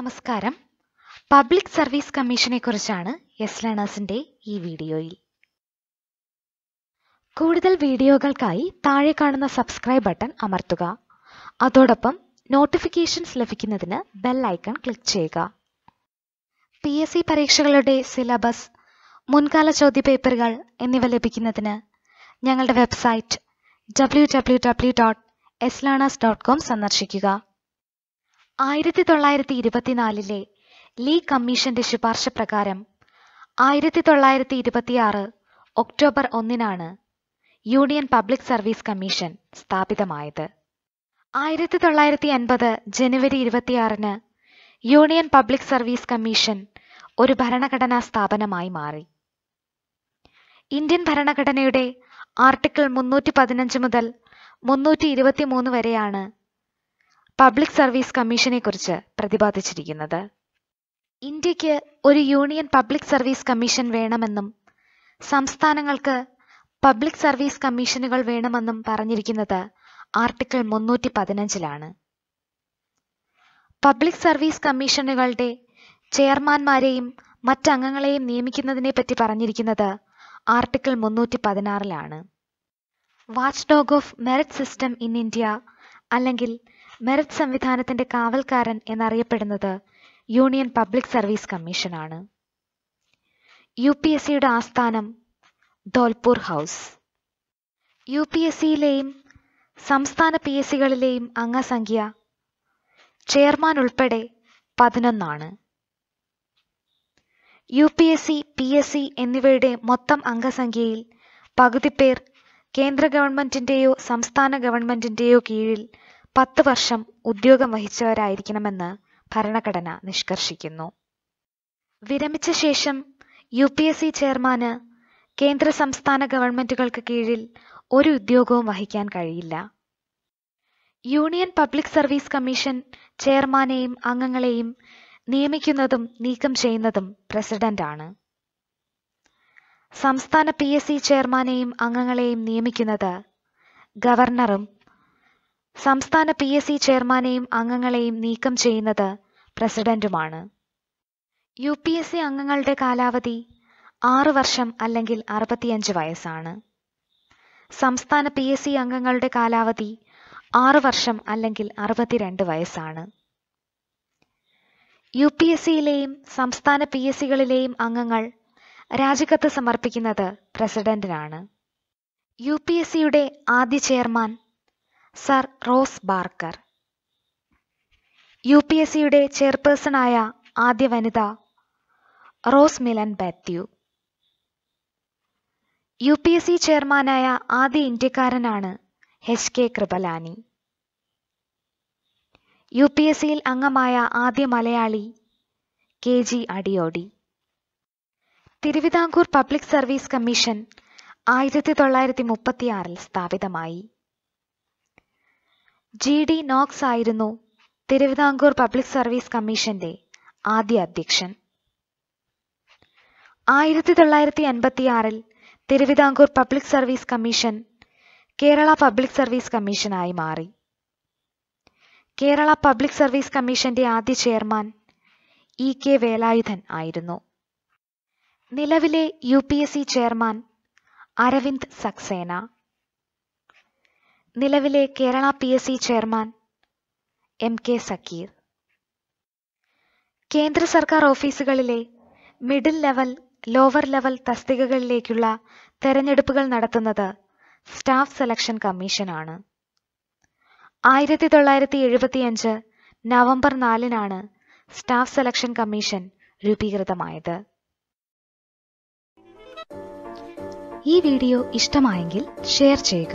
നമസ്കാരം public service കമ്മീഷനെ കുറിച്ചാണ് എസ് ലേണേഴ്സിന്റെ ഈ വീഡിയോയിൽ കൂടുതൽ വീഡിയോകൾക്കായി താഴെ കാണുന്ന സബ്സ്ക്രൈബ് ബട്ടൺ അമർത്തുക അതോടൊപ്പം നോട്ടിഫിക്കേഷൻസ് ലഭിക്കുന്നതിന് ബെൽ ഐക്കൺ ക്ലിക്ക് ചെയ്യുക പി എസ് സി പരീക്ഷകളുടെ സിലബസ് മുൻകാല ചോദ്യപേപ്പറുകൾ എന്നിവ ലഭിക്കുന്നതിന് ഞങ്ങളുടെ website W W W dot S learners dot com സന്ദർശിക്കുക ആയിരത്തി തൊള്ളായിരത്തി ഇരുപത്തിനാലിലെ ലീ കമ്മീഷന്റെ ശുപാർശ പ്രകാരം ആയിരത്തി തൊള്ളായിരത്തി ഇരുപത്തിയാറ് ഒക്ടോബർ ഒന്നിനാണ് യൂണിയൻ പബ്ലിക് സർവീസ് കമ്മീഷൻ സ്ഥാപിതമായത് ആയിരത്തി തൊള്ളായിരത്തി അൻപത് ജനുവരി ഇരുപത്തിയാറിന് യൂണിയൻ പബ്ലിക് സർവീസ് കമ്മീഷൻ ഒരു ഭരണഘടനാ സ്ഥാപനമായി മാറി ഇന്ത്യൻ ഭരണഘടനയുടെ ആർട്ടിക്കിൾ മുന്നൂറ്റി പതിനഞ്ച് മുതൽ മുന്നൂറ്റി ഇരുപത്തി വരെയാണ് പബ്ലിക് സർവീസ് കമ്മീഷനെ കുറിച്ച് പ്രതിപാദിച്ചിരിക്കുന്നത് ഇന്ത്യക്ക് ഒരു യൂണിയൻ പബ്ലിക് സർവീസ് കമ്മീഷൻ വേണമെന്നും സംസ്ഥാനങ്ങൾക്ക് പബ്ലിക് സർവീസ് കമ്മീഷനുകൾ വേണമെന്നും പറഞ്ഞിരിക്കുന്നത് ആർട്ടിക്കിൾ മുന്നൂറ്റി പതിനഞ്ചിലാണ് പബ്ലിക് സർവീസ് കമ്മീഷനുകളുടെ ചെയർമാൻമാരെയും മറ്റംഗങ്ങളെയും നിയമിക്കുന്നതിനെപ്പറ്റി പറഞ്ഞിരിക്കുന്നത് ആർട്ടിക്കിൾ മുന്നൂറ്റി പതിനാറിലാണ് watch dog of merit system in India അല്ലെങ്കിൽ മെറിറ്റ് സംവിധാനത്തിന്റെ കാവൽക്കാരൻ എന്നറിയപ്പെടുന്നത് യൂണിയൻ പബ്ലിക് സർവീസ് കമ്മീഷനാണ് യു പി എസ് സിയുടെ ആസ്ഥാനം Dholpur house U P S സിയിലെയും സംസ്ഥാന പി എസ് സികളിലെയും അംഗസംഖ്യ ചെയർമാൻ ഉൾപ്പെടെ പതിനൊന്നാണ് U P S C P S C എന്നിവയുടെ മൊത്തം അംഗസംഖ്യയിൽ പകുതി പേർ കേന്ദ്ര ഗവൺമെന്റിന്റെയോ സംസ്ഥാന ഗവൺമെന്റിന്റെയോ കീഴിൽ പത്ത് വർഷം ഉദ്യോഗം വഹിച്ചവരായിരിക്കണമെന്ന് ഭരണഘടന നിഷ്കർഷിക്കുന്നു വിരമിച്ച ശേഷം യു പി എസ് സി ചെയർമാന് കേന്ദ്ര സംസ്ഥാന ഗവൺമെന്റുകൾക്ക് കീഴിൽ ഒരു ഉദ്യോഗവും വഹിക്കാൻ കഴിയില്ല യൂണിയൻ പബ്ലിക് സർവീസ് കമ്മീഷൻ ചെയർമാനെയും അംഗങ്ങളെയും നിയമിക്കുന്നതും നീക്കം ചെയ്യുന്നതും പ്രസിഡന്റാണ് സംസ്ഥാന പി എസ് സി ചെയർമാനെയും അംഗങ്ങളെയും നിയമിക്കുന്നത് ഗവർണറും സംസ്ഥാന പി എസ് സി ചെയർമാനെയും അംഗങ്ങളെയും നീക്കം ചെയ്യുന്നത് പ്രസിഡന്റുമാണ് യു പി എസ് സി അംഗങ്ങളുടെ കാലാവധി ആറ് വർഷം അല്ലെങ്കിൽ അറുപത്തിയഞ്ച് വയസ്സാണ് സംസ്ഥാന പി എസ് സി അംഗങ്ങളുടെ കാലാവധി ആറ് വർഷം അല്ലെങ്കിൽ അറുപത്തിരണ്ട് വയസ്സാണ് യു പി എസ് സിയിലെയും സംസ്ഥാന പി എസ് സികളിലെയും അംഗങ്ങൾ രാജിക്കത്ത് സമർപ്പിക്കുന്നത് പ്രസിഡന്റിനാണ് യു പി എസ് സിയുടെ ആദ്യ chairman sir Ross Barker U P S സിയുടെ ചെയർപേഴ്സണായ ആദ്യ വനിത Rose Millian Bathew U P S C ചെയർമാനായ ആദ്യ ഇന്ത്യക്കാരനാണ് H K Kripalani U P S സിയിൽ അംഗമായ ആദ്യ Malayali K G Adiyodi Thiruvithamkoor public service commission ആയിരത്തി തൊള്ളായിരത്തി മുപ്പത്തിയാറിൽ സ്ഥാപിതമായി ജി ഡി നോക്സ് ആയിരുന്നു തിരുവിതാംകൂർ പബ്ലിക് സർവീസ് കമ്മീഷന്റെ ആദ്യ അധ്യക്ഷൻ ആയിരത്തി തൊള്ളായിരത്തി അൻപത്തിയാറിൽ Thiruvithamkoor public service commission Kerala public service കമ്മീഷനായി മാറി കേരള പബ്ലിക് സർവീസ് കമ്മീഷന്റെ ആദ്യ ചെയർമാൻ ഇ കെ വേലായുധൻ ആയിരുന്നു നിലവിലെ U P S C chairman Arvind Saxena നിലവിലെ Kerala P S C chairman M K Zakir കേന്ദ്ര സർക്കാർ ഓഫീസുകളിലെ മിഡിൽ ലെവൽ ലോവർ ലെവൽ തസ്തികകളിലേക്കുള്ള തെരഞ്ഞെടുപ്പുകൾ നടത്തുന്നത് സ്റ്റാഫ് സെലക്ഷൻ കമ്മീഷനാണ് ആയിരത്തി തൊള്ളായിരത്തി എഴുപത്തിയഞ്ച് നവംബർ നാലിനാണ് സ്റ്റാഫ് സെലക്ഷൻ കമ്മീഷൻ രൂപീകൃതമായത് ഈ വീഡിയോ ഇഷ്ടമായെങ്കിൽ ഷെയർ ചെയ്യുക